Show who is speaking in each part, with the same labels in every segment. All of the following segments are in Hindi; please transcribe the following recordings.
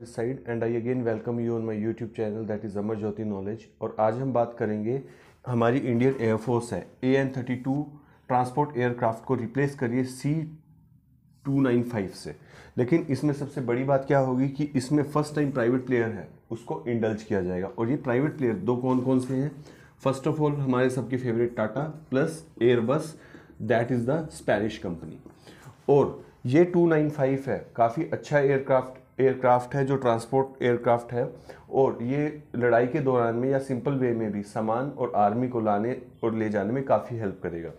Speaker 1: this side and I again welcome you on my YouTube channel that is Amar Jyoti knowledge और आज हम बात करेंगे हमारी इंडियन एयरफोर्स है A N thirty two transport aircraft को रिप्लेस करिए सी टू नाइन फाइव से लेकिन इसमें सबसे बड़ी बात क्या होगी कि इसमें फर्स्ट टाइम प्राइवेट प्लेयर है उसको इंडल्ज किया जाएगा और ये प्राइवेट प्लेयर दो कौन कौन से हैं फर्स्ट ऑफ ऑल हमारे सबके favourite Tata plus Airbus that is the Spanish company और ये 295 है काफ़ी अच्छा एयरक्राफ्ट एयरक्राफ्ट है जो ट्रांसपोर्ट एयरक्राफ्ट है और ये लड़ाई के दौरान में या सिंपल वे में भी सामान और आर्मी को लाने और ले जाने में काफ़ी हेल्प करेगा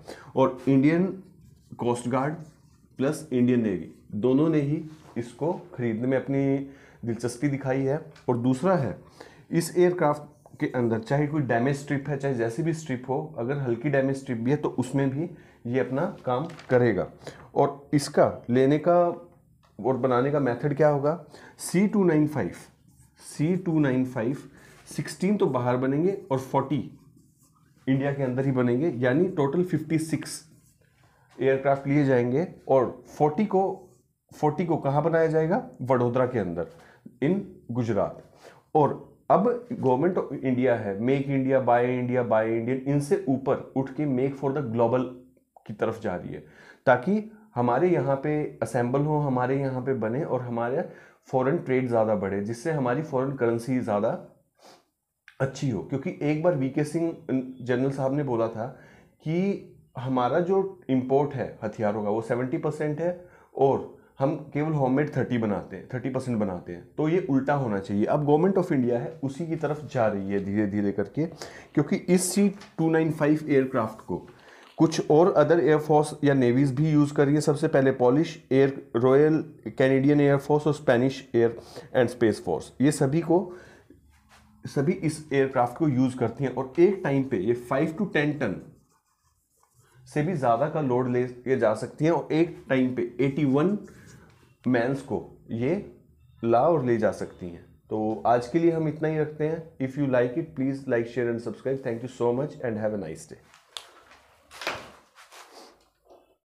Speaker 1: और Indian coast guard plus Indian navy दोनों ने ही इसको खरीदने में अपनी दिलचस्पी दिखाई है और दूसरा है इस एयरक्राफ्ट के अंदर चाहे कोई डैमेज स्ट्रिप है चाहे जैसी भी स्ट्रिप हो अगर हल्की डैमेज स्ट्रिप भी है तो उसमें भी ये अपना काम करेगा और इसका लेने का और बनाने का मेथड क्या होगा C two nine five C two nine five तो बाहर बनेंगे और 40 इंडिया के अंदर ही बनेंगे यानी टोटल 56 सिक्स एयरक्राफ्ट लिए जाएंगे और 40 को फोर्टी को कहाँ बनाया जाएगा वडोदरा के अंदर इन गुजरात और अब गवर्नमेंट ऑफ इंडिया है make India by India by Indian इनसे ऊपर उठ के मेक फॉर द ग्लोबल की तरफ जा रही है ताकि हमारे यहाँ पे असेंबल हो हमारे यहाँ पे बने और हमारे फॉरेन ट्रेड ज़्यादा बढ़े जिससे हमारी फॉरेन करेंसी ज़्यादा अच्छी हो क्योंकि एक बार वी के सिंह जनरल साहब ने बोला था कि हमारा जो इम्पोर्ट है हथियारों का वो सेवेंटी परसेंट है और हम केवल होममेड थर्टी बनाते हैं थर्टी परसेंट बनाते हैं तो ये उल्टा होना चाहिए अब गवर्नमेंट ऑफ इंडिया है उसी की तरफ जा रही है धीरे धीरे करके क्योंकि इस C two nine five aircraft को कुछ और अदर एयरफोर्स या नेवीज़ भी यूज़ कर रही है सबसे पहले Polish air Royal Canadian air force और Spanish air and space force ये सभी को सभी इस एयरक्राफ्ट को यूज़ करती हैं और एक टाइम पे ये फाइव टू टेन टन से भी ज़्यादा का लोड ले के जा सकती हैं और एक टाइम पे एटी वन मैंस को ये ला और ले जा सकती हैं तो आज के लिए हम इतना ही रखते हैं if you like it please like share and subscribe thank you so much and have a nice day